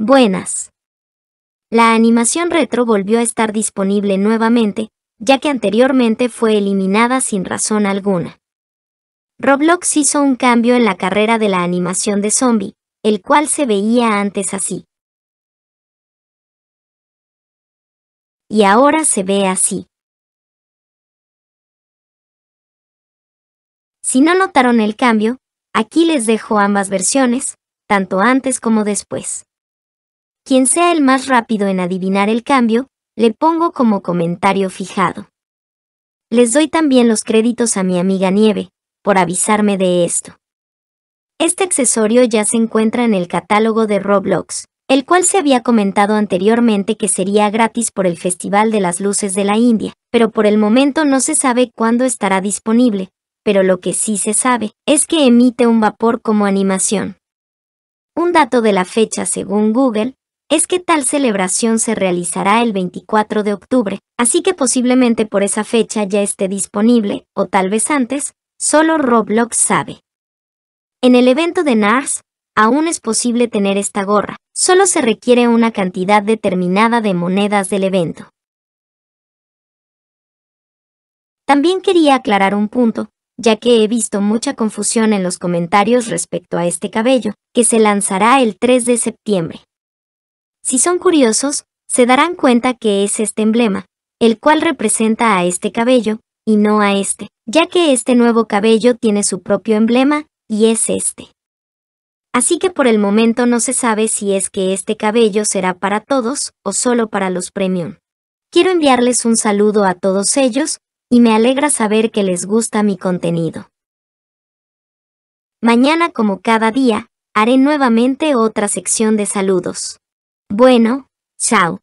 Buenas. La animación retro volvió a estar disponible nuevamente, ya que anteriormente fue eliminada sin razón alguna. Roblox hizo un cambio en la carrera de la animación de zombie, el cual se veía antes así. Y ahora se ve así. Si no notaron el cambio, aquí les dejo ambas versiones, tanto antes como después. Quien sea el más rápido en adivinar el cambio, le pongo como comentario fijado. Les doy también los créditos a mi amiga Nieve, por avisarme de esto. Este accesorio ya se encuentra en el catálogo de Roblox, el cual se había comentado anteriormente que sería gratis por el Festival de las Luces de la India, pero por el momento no se sabe cuándo estará disponible, pero lo que sí se sabe es que emite un vapor como animación. Un dato de la fecha según Google es que tal celebración se realizará el 24 de octubre, así que posiblemente por esa fecha ya esté disponible, o tal vez antes, solo Roblox sabe. En el evento de NARS, aún es posible tener esta gorra, solo se requiere una cantidad determinada de monedas del evento. También quería aclarar un punto, ya que he visto mucha confusión en los comentarios respecto a este cabello, que se lanzará el 3 de septiembre. Si son curiosos, se darán cuenta que es este emblema, el cual representa a este cabello, y no a este, ya que este nuevo cabello tiene su propio emblema, y es este. Así que por el momento no se sabe si es que este cabello será para todos o solo para los premium. Quiero enviarles un saludo a todos ellos, y me alegra saber que les gusta mi contenido. Mañana como cada día, haré nuevamente otra sección de saludos. Bueno, chao.